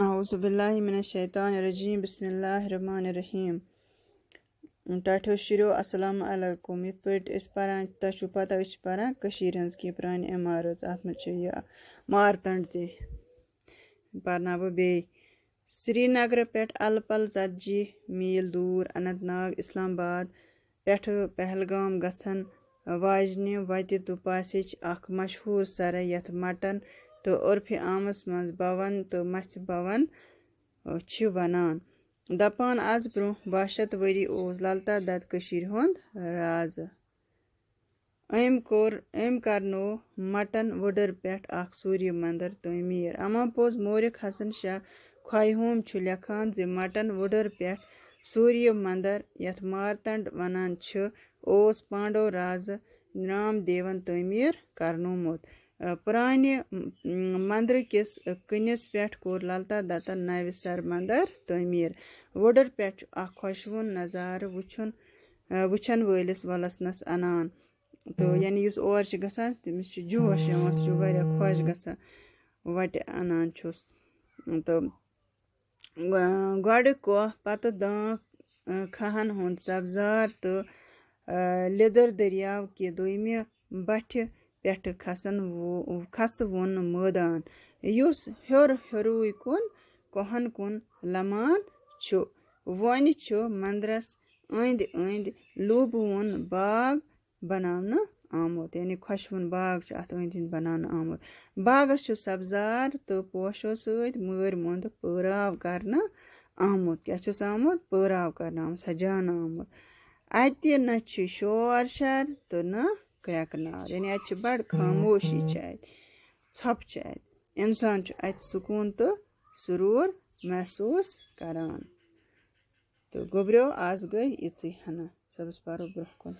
अज़बिल्लिमिनशैतानरजीम बसमीम ٹھو شریو السلام علیکم یت پہ پران تہ پتہ پران ہز کی پرانہ عمارت ات مجھے یہ مارتنڈ تہ پرنا بہ بی سری نگر پہ الہ پل ژتجی میل دور اننت ناگ اسلام آباد پہ پہلگام گھن واجنہ وتہِ دُپاسٕچ اکھ مشہوٗر سرَے یتھ مٹن تہٕ عرفہِ عامَس منٛز بَوَن تہٕ مَژھِ بَوَن چھِ وَنان دَپان آز برٛونٛہہ بَہہ شَتھ ؤری اوس للتا دَد کٔشیٖرِ ہُنٛد رازٕ أمۍ کوٚر أمۍ کَرنوو مَٹَن وٕڈٕر پٮ۪ٹھ اَکھ سوٗریہِ مندر تعمیٖر اَما پوٚز مورِک حسن شاہ خۄیہوم چھُ لیٚکھان زِ مَٹَن وٕڈٕر پٮ۪ٹھ سوٗریہِ مندر یَتھ مارتنٛڈ وَنان چھِ اوس پانڈو رازٕ رام دیوَن تعمیٖر کَرنومُت پرٛانہِ منٛدرٕ کِس کٕنِس پٮ۪ٹھ کوٚر للتا دَتن نَوِ سر منٛدر تعمیٖر وُڈٕر پٮ۪ٹھ چھُ اکھ خۄشوُن نظارٕ وٕچھُن وٕچھن وٲلِس وَلسنَس اَنان تہٕ یعنی یُس اور چھُ گژھان تٔمِس چھُ جوش یِوان سُہ چھُ واریاہ خۄش گژھان وَٹہِ اَنان چھُس تہٕ گۄڈٕ کوہ پَتہٕ دانٛکھ کھہَن ہُنٛد سبزار تہٕ لیٚدٕر دٔریاو کہِ دوٚیمہِ بَٹھِ پٮ۪ٹھٕ کھسن کھسہٕ وُن مٲدان یُس ہیوٚر ہیوٚرُے کُن کۄہن کُن لَمان چھُ وۄنۍ چھُ منٛدرَس أنٛدۍ أنٛدۍ لوٗبوُن باغ بَناونہٕ آمُت یعنی خۄشوُن باغ چھُ اَتھ أنٛدۍ أنٛدۍ بَناونہٕ آمُت باغَس چھُ سبزار تہٕ پوشو سۭتۍ مٲرۍ موٚنٛد پٲراو کَرنہٕ آمُت کیٛاہ چھُس آمُت پٲراو کَرنہٕ آمُت سَجاونہٕ آمُت اَتہِ نہ چھُ شور شَر تہٕ نہ کرٛٮ۪کناو یعنی اَتہِ چھِ بَڑٕ خاموشی چھِ اَتہِ ژھۄپہٕ چھِ اَتہِ اِنسان چھُ اَتہِ سکوٗن تہٕ سُروٗر محسوٗس کَران تہٕ گوٚبریو آز گٔے یِژٕے ہَنا صُبحَس پَرو برونٛہہ کُن